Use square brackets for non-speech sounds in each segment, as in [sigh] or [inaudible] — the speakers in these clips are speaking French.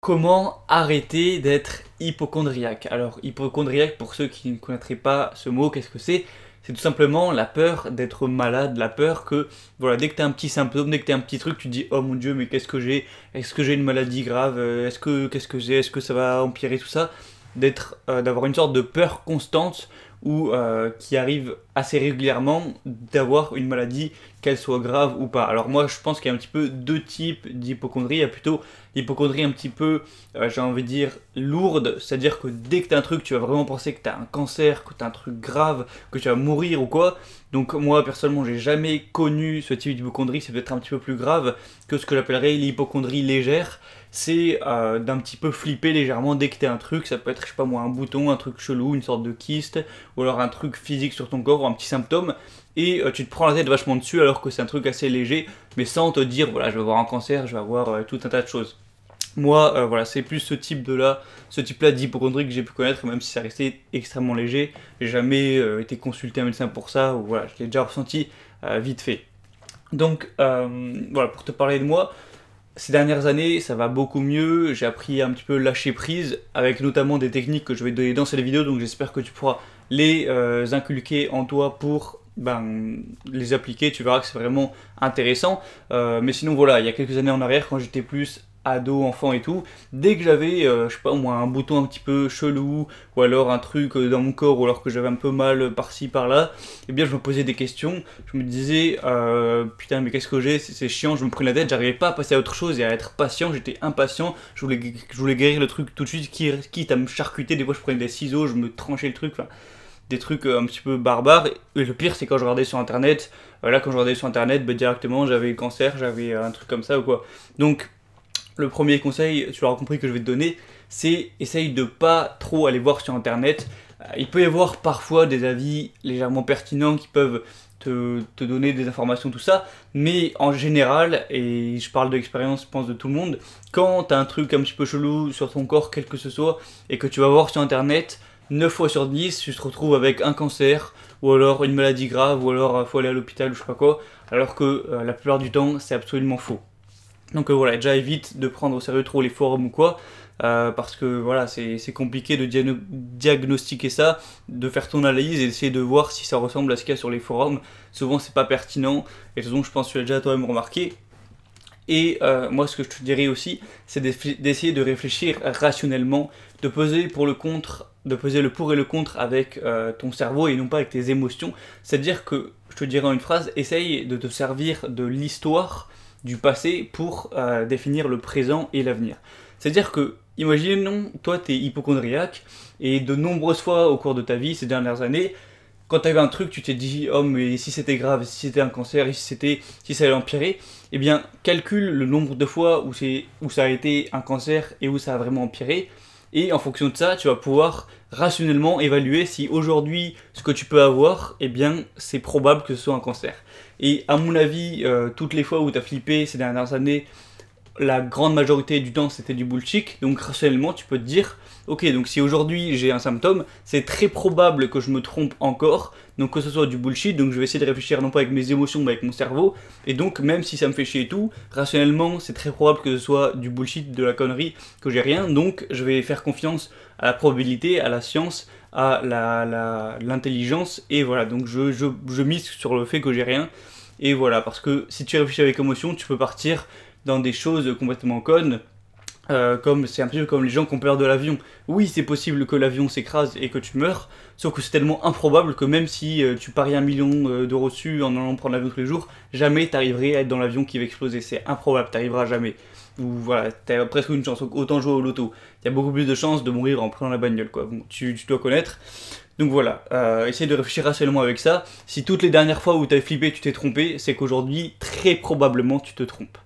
Comment arrêter d'être hypochondriaque Alors, hypochondriaque, pour ceux qui ne connaîtraient pas ce mot, qu'est-ce que c'est C'est tout simplement la peur d'être malade, la peur que, voilà, dès que as un petit symptôme, dès que as un petit truc, tu te dis Oh mon dieu, mais qu'est-ce que j'ai Est-ce que j'ai une maladie grave euh, Est-ce que, qu'est-ce que j'ai Est-ce que ça va empirer tout ça D'être, euh, d'avoir une sorte de peur constante ou euh, qui arrive assez régulièrement d'avoir une maladie, qu'elle soit grave ou pas. Alors moi je pense qu'il y a un petit peu deux types d'hypochondrie. Il y a plutôt l'hypochondrie un petit peu, euh, j'ai envie de dire, lourde, c'est-à-dire que dès que tu as un truc, tu vas vraiment penser que tu as un cancer, que tu as un truc grave, que tu vas mourir ou quoi. Donc moi personnellement j'ai jamais connu ce type d'hypochondrie, c'est peut-être un petit peu plus grave que ce que j'appellerais l'hypochondrie légère. C'est euh, d'un petit peu flipper légèrement dès que tu t'as un truc, ça peut être je sais pas moi un bouton, un truc chelou, une sorte de kyste ou alors un truc physique sur ton corps, ou un petit symptôme, et euh, tu te prends la tête vachement dessus alors que c'est un truc assez léger, mais sans te dire voilà je vais avoir un cancer, je vais avoir euh, tout un tas de choses. Moi, euh, voilà, c'est plus ce type de là, ce type-là d'hypochondrie que j'ai pu connaître, même si ça restait extrêmement léger. J'ai jamais été consulté un médecin pour ça, ou voilà, je l'ai déjà ressenti vite fait. Donc, voilà, pour te parler de moi, ces dernières années, ça va beaucoup mieux. J'ai appris un petit peu lâcher prise avec notamment des techniques que je vais te donner dans cette vidéo. Donc j'espère que tu pourras les euh, inculquer en toi pour ben, les appliquer, tu verras que c'est vraiment intéressant. Euh, mais sinon, voilà, il y a quelques années en arrière, quand j'étais plus ado, enfant et tout, dès que j'avais, euh, je sais pas moins un bouton un petit peu chelou, ou alors un truc dans mon corps, ou alors que j'avais un peu mal par-ci, par-là, et eh bien je me posais des questions, je me disais, putain mais qu'est-ce que j'ai, c'est chiant, je me prenais la tête, j'arrivais pas à passer à autre chose et à être patient, j'étais impatient, je voulais, je voulais guérir le truc tout de suite, quitte à me charcuter, des fois je prenais des ciseaux, je me tranchais le truc, enfin des trucs euh, un petit peu barbares. Et le pire, c'est quand je regardais sur internet. Euh, là, quand je regardais sur internet, bah, directement, j'avais le cancer, j'avais euh, un truc comme ça ou quoi. Donc, le premier conseil, tu l'auras compris, que je vais te donner, c'est essaye de pas trop aller voir sur internet. Il peut y avoir parfois des avis légèrement pertinents qui peuvent te, te, donner des informations, tout ça. Mais en général, et je parle de l'expérience, je pense, de tout le monde, quand tu as un truc un petit peu chelou sur ton corps, quel que ce soit, et que tu vas voir sur Internet, 9 fois sur 10, tu te retrouves avec un cancer, ou alors une maladie grave, ou alors il euh, faut aller à l'hôpital, ou je sais pas quoi, alors que euh, la plupart du temps, c'est absolument faux. Donc euh, voilà, déjà évite de prendre au sérieux trop les forums ou quoi, parce que voilà, c'est compliqué de diagnostiquer ça, de faire ton analyse et d'essayer de voir si ça ressemble à ce qu'il y a sur les forums. Souvent, c'est pas pertinent, et de toute façon, je pense que tu l'as déjà toi-même remarqué. Et moi, ce que je te dirais aussi, c'est d'essayer de réfléchir rationnellement, de peser pour le contre de peser le pour et le contre avec euh, ton cerveau et non pas avec tes émotions. C'est-à-dire que, je te dirais en une phrase, essaye de te servir de l'histoire du passé pour euh, définir le présent et l'avenir. C'est-à-dire que, imaginons, toi tu es hypochondriaque et de nombreuses fois au cours de ta vie, ces dernières années, quand tu t'avais un truc, tu t'es dit, oh mais si c'était grave, si c'était un cancer, si c'était, si ça allait empirer, eh bien calcule le nombre de fois où, où ça a été un cancer et où ça a vraiment empiré et en fonction de ça, tu vas pouvoir rationnellement évaluer si aujourd'hui ce que tu peux avoir, eh bien c'est probable que ce soit un cancer. Et à mon avis, euh, toutes les fois où tu as flippé ces dernières années, la grande majorité du temps c'était du bullshit. Donc rationnellement, tu peux te dire, ok, donc si aujourd'hui j'ai un symptôme, c'est très probable que je me trompe encore, donc que ce soit du bullshit, donc je vais essayer de réfléchir non pas avec mes émotions mais avec mon cerveau, et donc même si ça me fait chier et tout, rationnellement c'est très probable que ce soit du bullshit, de la connerie, que j'ai rien, donc je vais faire confiance à la probabilité, à la science, à l'intelligence, la, et voilà, donc je, je, je mise sur le fait que j'ai rien, et voilà, parce que si tu réfléchis avec émotion, tu peux partir dans des choses complètement connes, euh, comme c'est un peu comme les gens qui ont peur de l'avion. Oui, c'est possible que l'avion s'écrase et que tu meurs, sauf que c'est tellement improbable que même si euh, tu paries un million de euh, d'euros dessus en allant prendre l'avion tous les jours, jamais t'arriverais à être dans l'avion qui va exploser. C'est improbable, t'arriveras jamais. Ou voilà, t'as presque une chance. Autant jouer au loto. Il y a beaucoup plus de chances de mourir en prenant la bagnole, quoi. tu, dois connaître. Donc voilà, euh, essaye de réfléchir rationnellement avec ça. Si toutes les dernières fois où t'as flippé, tu t'es trompé, c'est qu'aujourd'hui, très probablement, tu te trompes.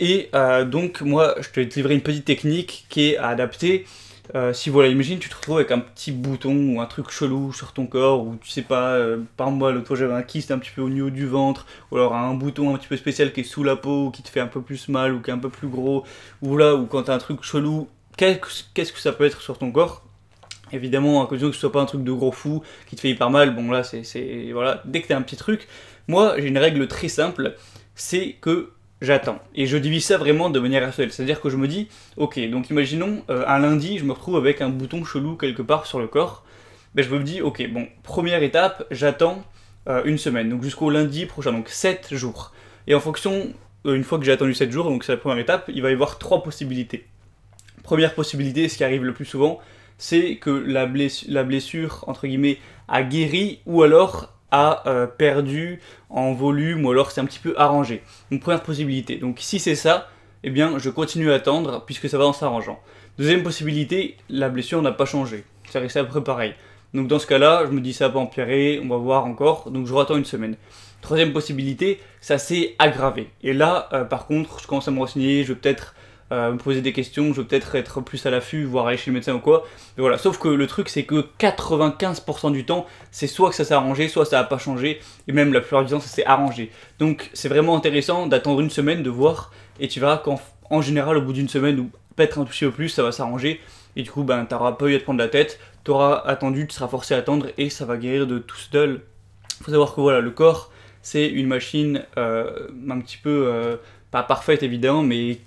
Et euh, donc, moi, je te livrer une petite technique qui est à adapter. Euh, si voilà, imagine, tu te retrouves avec un petit bouton ou un truc chelou sur ton corps, ou tu sais pas, euh, par moi, l'autre fois j'avais un kyste un petit peu au niveau du ventre, ou alors un bouton un petit peu spécial qui est sous la peau, ou qui te fait un peu plus mal, ou qui est un peu plus gros, ou là, ou quand t'as un truc chelou, qu'est-ce que ça peut être sur ton corps Évidemment, à condition que ce soit pas un truc de gros fou qui te fait hyper mal, bon là, c'est. Voilà, dès que t'as un petit truc, moi j'ai une règle très simple, c'est que j'attends. Et je divise ça vraiment de manière rationnelle. C'est-à-dire que je me dis, ok, donc imaginons euh, un lundi, je me retrouve avec un bouton chelou quelque part sur le corps. Ben, je me dis, ok, bon, première étape, j'attends euh, une semaine, donc jusqu'au lundi prochain, donc 7 jours. Et en fonction, euh, une fois que j'ai attendu 7 jours, donc c'est la première étape, il va y avoir trois possibilités. Première possibilité, ce qui arrive le plus souvent, c'est que la blessure, la blessure, entre guillemets, a guéri ou alors a euh, perdu en volume ou alors c'est un petit peu arrangé. Donc première possibilité. Donc si c'est ça, eh bien je continue à attendre puisque ça va en s'arrangeant. Deuxième possibilité, la blessure n'a pas changé. ça reste à peu près pareil. Donc dans ce cas-là, je me dis ça va empirer, on va voir encore, donc je retends une semaine. Troisième possibilité, ça s'est aggravé. Et là, euh, par contre, je commence à me renseigner, je vais peut-être euh, me poser des questions, je vais peut-être être plus à l'affût, voire aller chez le médecin ou quoi. Mais voilà, sauf que le truc c'est que 95% du temps, c'est soit que ça s'est arrangé, soit ça n'a pas changé, et même la plupart du temps ça s'est arrangé. Donc c'est vraiment intéressant d'attendre une semaine, de voir, et tu verras qu'en général au bout d'une semaine ou peut-être un petit peu plus, ça va s'arranger. Et du coup, ben, t'auras pas eu à te prendre la tête, tu auras attendu, tu seras forcé à attendre et ça va guérir de tout seul. Faut savoir que voilà, le corps, c'est une machine euh, un petit peu euh, pas parfaite évidemment, mais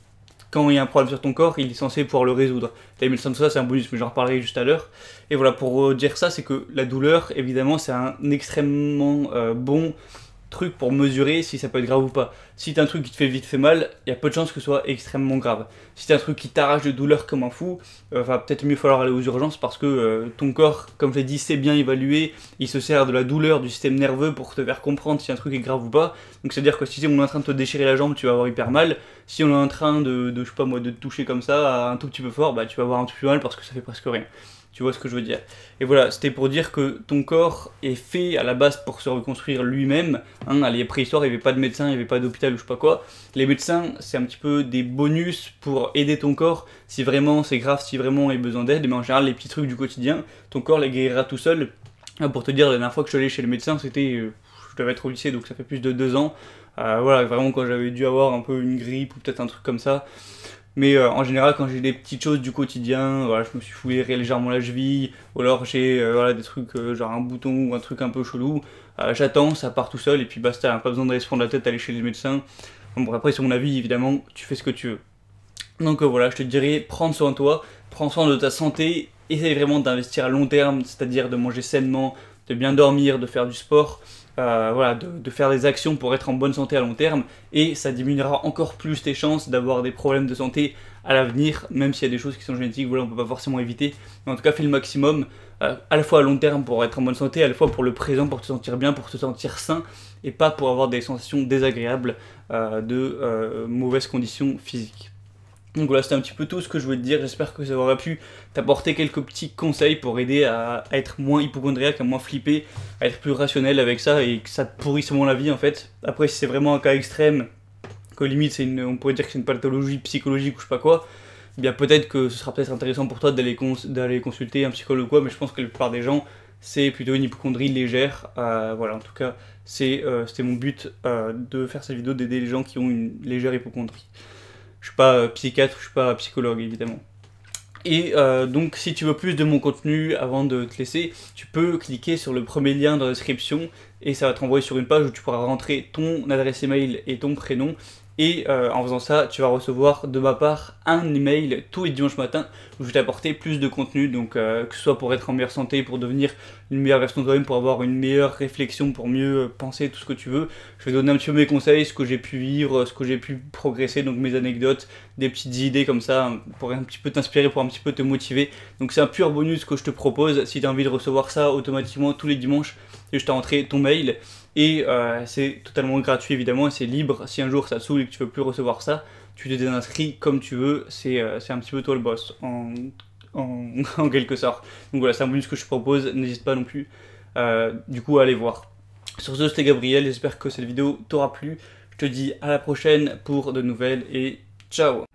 quand il y a un problème sur ton corps, il est censé pouvoir le résoudre. La ça, c'est un bonus, mais j'en reparlerai juste à l'heure. Et voilà, pour euh, dire ça, c'est que la douleur, évidemment, c'est un extrêmement euh, bon truc pour mesurer si ça peut être grave ou pas. Si t'as un truc qui te fait vite fait mal, il y a peu de chances que ce soit extrêmement grave. Si t'as un truc qui t'arrache de douleur comme un fou, euh, va peut-être mieux falloir aller aux urgences parce que euh, ton corps, comme je l'ai dit, c'est bien évalué, il se sert de la douleur du système nerveux pour te faire comprendre si un truc est grave ou pas. Donc c'est-à-dire que si on est en train de te déchirer la jambe, tu vas avoir hyper mal. Si on est en train de, je sais pas moi, de te toucher comme ça, un tout petit peu fort, bah tu vas avoir un tout petit peu mal parce que ça fait presque rien. Tu vois ce que je veux dire Et voilà, c'était pour dire que ton corps est fait à la base pour se reconstruire lui-même. Hein, allez, préhistoire, il n'y avait pas de médecin, il n'y avait pas d'hôpital ou je sais pas quoi. Les médecins, c'est un petit peu des bonus pour aider ton corps si vraiment c'est grave, si vraiment il a besoin d'aide. Mais en général, les petits trucs du quotidien, ton corps les guérira tout seul. Ah, pour te dire, la dernière fois que je suis allé chez le médecin, c'était. Euh, je devais être au lycée, donc ça fait plus de deux ans. Euh, voilà, vraiment quand j'avais dû avoir un peu une grippe ou peut-être un truc comme ça. Mais euh, en général, quand j'ai des petites choses du quotidien, voilà, je me suis foulé légèrement la cheville, ou alors j'ai euh, voilà, des trucs euh, genre un bouton ou un truc un peu chelou, j'attends, ça part tout seul, et puis basta, pas besoin de se prendre la tête, aller chez les médecins. Bon, après, c'est mon avis, évidemment, tu fais ce que tu veux. Donc voilà, je te dirais, prends soin de toi, prends soin de ta santé, essaye vraiment d'investir à long terme, c'est-à-dire de manger sainement, de bien dormir, de faire du sport, euh, voilà, de, faire des actions pour être en bonne santé à long terme et ça diminuera encore plus tes chances d'avoir des problèmes de santé à l'avenir, même s'il y a des choses qui sont génétiques, voilà, on peut pas forcément éviter. Mais en tout cas, fais le maximum, euh, à la fois à long terme pour être en bonne santé, à la fois pour le présent, pour te sentir bien, pour te sentir sain et pas pour avoir des sensations désagréables euh, de mauvaises conditions physiques. Donc voilà, c'était un petit peu tout ce que je voulais te dire. J'espère que ça aura pu t'apporter quelques petits conseils pour aider à, être moins hypochondriaque, à moins flipper, à être plus rationnel avec ça et que ça te pourrisse la vie en fait. Après, si c'est vraiment un cas extrême, qu'au limite on pourrait dire que c'est une pathologie psychologique ou je sais pas quoi, eh bien peut-être que ce sera peut-être intéressant pour toi d'aller consulter un psychologue ou quoi, mais je pense que la plupart des gens, c'est plutôt une hypochondrie légère. Euh, voilà, en tout cas, euh, c'était mon but euh, de faire cette vidéo, d'aider les gens qui ont une légère hypochondrie. Je suis pas euh, psychiatre, je suis pas psychologue évidemment. Et euh, donc si tu veux plus de mon contenu avant de te laisser, tu peux cliquer sur le premier lien dans la description et ça va te renvoyer sur une page où tu pourras rentrer ton adresse email et ton prénom et euh, en faisant ça, tu vas recevoir de ma part un email tous les dimanches matin où je vais t'apporter plus de contenu, donc euh, que ce soit pour être en meilleure santé, pour devenir une meilleure version de toi-même, pour avoir une meilleure réflexion, pour mieux penser tout ce que tu veux. Je vais te donner un petit peu mes conseils, ce que j'ai pu vivre, ce que j'ai pu progresser, donc mes anecdotes, des petites idées comme ça pour un petit peu t'inspirer, pour un petit peu te motiver. Donc c'est un pur bonus que je te propose. Si tu as envie de recevoir ça automatiquement tous les dimanches, je t'ai rentré ton mail. Et euh, c'est totalement gratuit évidemment c'est libre. Si un jour ça saoule et que tu ne veux plus recevoir ça, tu te désinscris comme tu veux. C'est euh, un petit peu toi le boss [laughs] en, quelque sorte. Donc voilà, c'est un bonus que je propose. N'hésite pas non plus euh, du coup à aller voir. Sur ce, c'était Gabriel. J'espère que cette vidéo t'aura plu. Je te dis à la prochaine pour de nouvelles et ciao